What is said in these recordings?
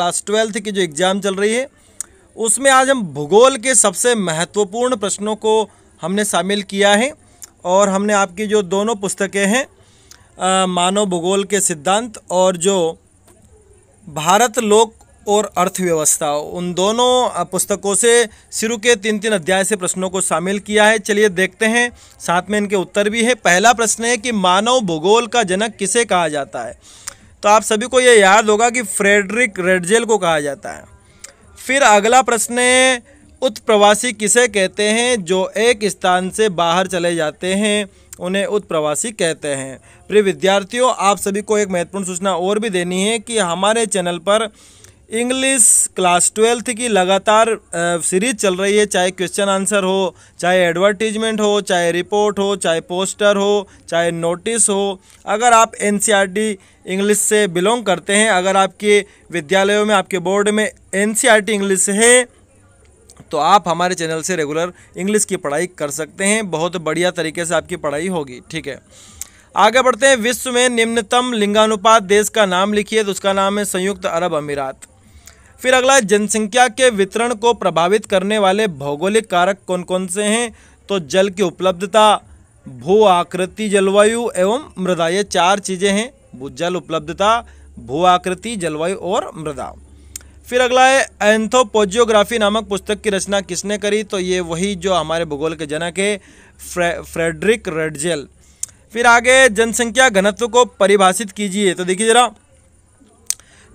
class twelfth की जो exam चल रही है उसमें आज हम भूगोल के सबसे महत्वपूर्ण प्रश्नों को हमने शामिल किया है और हमने आपकी जो दोनों पुस्तकें हैं मानव भूगोल के सिद्धांत और जो भारत लोक और अर्थव्यवस्था उन दोनों पुस्तकों से शुरू के तीन तीन अध्याय से प्रश्नों को शामिल किया है चलिए देखते हैं साथ में इनके उत्तर भी है पहला प्रश्न है कि मानव भूगोल का जनक किसे कहा जाता है तो आप सभी को ये याद होगा कि फ्रेडरिक रेडजेल को कहा जाता है फिर अगला प्रश्न है उत्प्रवासी किसे कहते हैं जो एक स्थान से बाहर चले जाते हैं उन्हें उत्प्रवासी कहते हैं प्रिय विद्यार्थियों आप सभी को एक महत्वपूर्ण सूचना और भी देनी है कि हमारे चैनल पर इंग्लिश क्लास ट्वेल्थ की लगातार सीरीज चल रही है चाहे क्वेश्चन आंसर हो चाहे एडवर्टीजमेंट हो चाहे रिपोर्ट हो चाहे पोस्टर हो चाहे नोटिस हो अगर आप एन इंग्लिश e से बिलोंग करते हैं अगर आपके विद्यालयों में आपके बोर्ड में एन इंग्लिश e है तो आप हमारे चैनल से रेगुलर इंग्लिश की पढ़ाई कर सकते हैं बहुत बढ़िया तरीके से आपकी पढ़ाई होगी ठीक है आगे बढ़ते हैं विश्व में निम्नतम लिंगानुपात देश का नाम लिखिए तो उसका नाम है संयुक्त अरब अमीरात फिर अगला जनसंख्या के वितरण को प्रभावित करने वाले भौगोलिक कारक कौन कौन से हैं तो जल की उपलब्धता भू आकृति जलवायु एवं मृदा ये चार चीज़ें हैं जल उपलब्धता भू आकृति जलवायु और मृदा फिर अगला है एंथोपोजियोग्राफी नामक पुस्तक की रचना किसने करी तो ये वही जो हमारे भूगोल के जनक है फ्रे, फ्रेडरिक रेडजेल फिर आगे जनसंख्या घनत्व को परिभाषित कीजिए तो देखिए जरा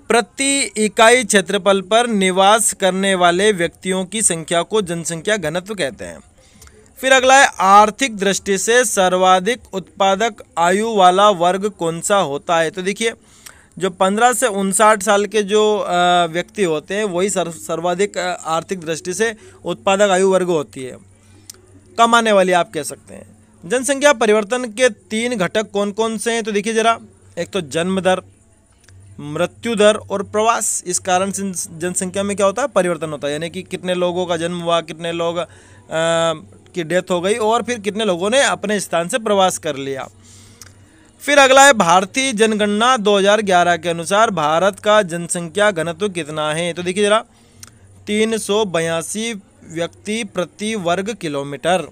प्रति इकाई क्षेत्रफल पर निवास करने वाले व्यक्तियों की संख्या को जनसंख्या घनत्व कहते हैं फिर अगला है आर्थिक दृष्टि से सर्वाधिक उत्पादक आयु वाला वर्ग कौन सा होता है तो देखिए जो पंद्रह से उनसाठ साल के जो व्यक्ति होते हैं वही सर्वाधिक आर्थिक दृष्टि से उत्पादक आयु वर्ग होती है कमाने वाली आप कह सकते हैं जनसंख्या परिवर्तन के तीन घटक कौन कौन से हैं तो देखिए ज़रा एक तो जन्म दर मृत्यु दर और प्रवास इस कारण से जनसंख्या में क्या होता है परिवर्तन होता है यानी कि कितने लोगों का जन्म हुआ कितने लोग की डेथ हो गई और फिर कितने लोगों ने अपने स्थान से प्रवास कर लिया फिर अगला है भारतीय जनगणना 2011 के अनुसार भारत का जनसंख्या घनत्व कितना है तो देखिए जरा तीन व्यक्ति प्रति वर्ग किलोमीटर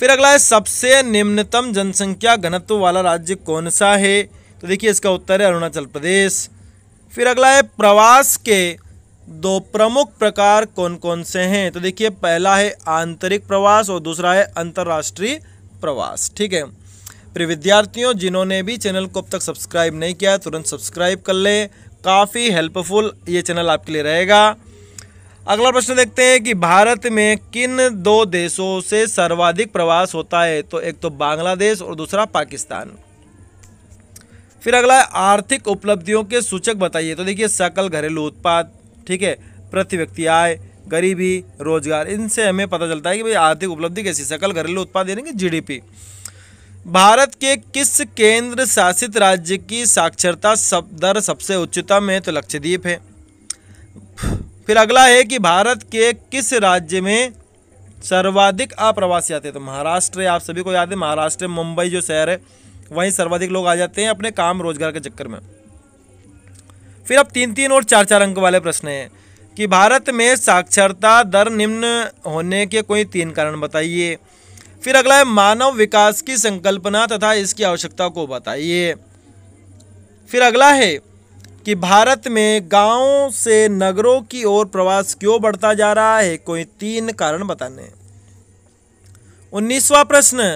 फिर अगला है सबसे निम्नतम जनसंख्या घनत्व वाला राज्य कौन सा है तो देखिए इसका उत्तर है अरुणाचल प्रदेश फिर अगला है प्रवास के दो प्रमुख प्रकार कौन कौन से हैं तो देखिए पहला है आंतरिक प्रवास और दूसरा है अंतर्राष्ट्रीय प्रवास ठीक है फिर विद्यार्थियों जिन्होंने भी चैनल को अब तक सब्सक्राइब नहीं किया तुरंत सब्सक्राइब कर लें काफ़ी हेल्पफुल ये चैनल आपके लिए रहेगा अगला प्रश्न देखते हैं कि भारत में किन दो देशों से सर्वाधिक प्रवास होता है तो एक तो बांग्लादेश और दूसरा पाकिस्तान फिर अगला आर्थिक उपलब्धियों के सूचक बताइए तो देखिए सकल घरेलू उत्पाद ठीक है प्रति व्यक्ति आय गरीबी रोजगार इनसे हमें पता चलता है कि भाई आर्थिक उपलब्धि कैसी सकल घरेलू उत्पाद यानी कि जीडीपी भारत के किस केंद्र शासित राज्य की साक्षरता सब दर सबसे उच्चतम है तो लक्षद्वीप है फिर अगला है कि भारत के किस राज्य में सर्वाधिक अप्रवासी आते हैं तो महाराष्ट्र आप सभी को याद है महाराष्ट्र मुंबई जो शहर है वहीं सर्वाधिक लोग आ जाते हैं अपने काम रोजगार के चक्कर में फिर अब तीन तीन और चार चार अंक वाले प्रश्न हैं कि भारत में साक्षरता दर निम्न होने के कोई तीन कारण बताइए फिर अगला है मानव विकास की संकल्पना तथा इसकी आवश्यकता को बताइए फिर अगला है कि भारत में गांव से नगरों की ओर प्रवास क्यों बढ़ता जा रहा है कोई तीन कारण बताने उन्नीसवा प्रश्न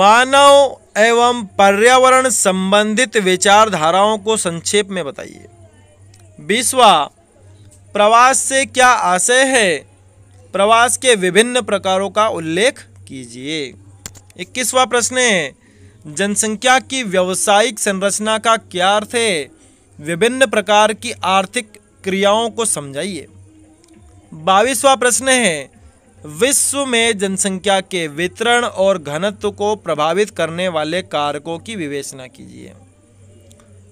मानव एवं पर्यावरण संबंधित विचारधाराओं को संक्षेप में बताइए बीसवा प्रवास से क्या आशय है प्रवास के विभिन्न प्रकारों का उल्लेख कीजिए इक्कीसवा प्रश्न है जनसंख्या की व्यवसायिक संरचना का क्या अर्थ है विभिन्न प्रकार की आर्थिक क्रियाओं को समझाइए बाईसवा प्रश्न है विश्व में जनसंख्या के वितरण और घनत्व को प्रभावित करने वाले कारकों की विवेचना कीजिए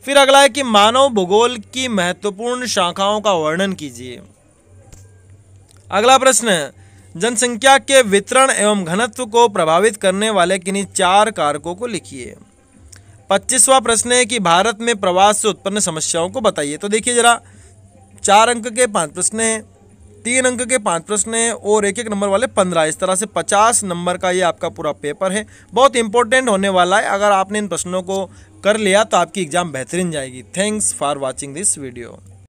फिर अगला है कि मानव भूगोल की महत्वपूर्ण शाखाओं का वर्णन कीजिए अगला प्रश्न है जनसंख्या के वितरण एवं घनत्व को प्रभावित करने वाले किन्हीं चार कारकों को लिखिए पच्चीसवा प्रश्न है कि भारत में प्रवास से उत्पन्न समस्याओं को बताइए तो देखिए जरा चार अंक के पांच प्रश्न हैं तीन अंक के पांच प्रश्न हैं और एक एक नंबर वाले पंद्रह इस तरह से पचास नंबर का ये आपका पूरा पेपर है बहुत इंपॉर्टेंट होने वाला है अगर आपने इन प्रश्नों को कर लिया तो आपकी एग्ज़ाम बेहतरीन जाएगी thanks for watching this video